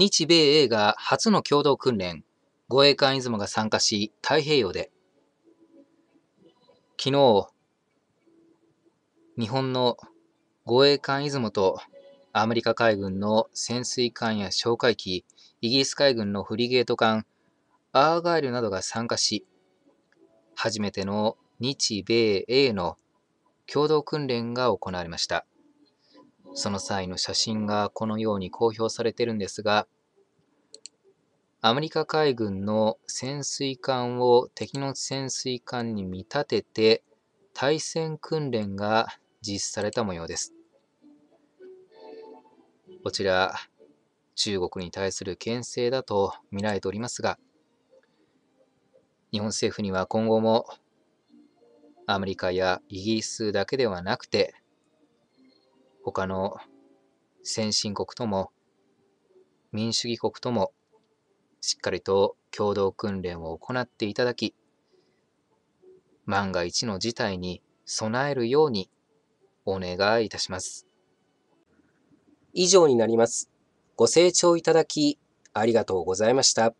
日米英が初の共同訓練、護衛艦出雲が参加し、太平洋で、昨日、日本の護衛艦出雲とアメリカ海軍の潜水艦や哨戒機、イギリス海軍のフリゲート艦、アーガイルなどが参加し、初めての日米英の共同訓練が行われました。その際の写真がこのように公表されてるんですが、アメリカ海軍の潜水艦を敵の潜水艦に見立てて対戦訓練が実施された模様です。こちら、中国に対する牽制だと見られておりますが、日本政府には今後もアメリカやイギリスだけではなくて、他の先進国とも民主主義国ともしっかりと共同訓練を行っていただき万が一の事態に備えるようにお願いいたします。以上になります。ご清聴いただきありがとうございました。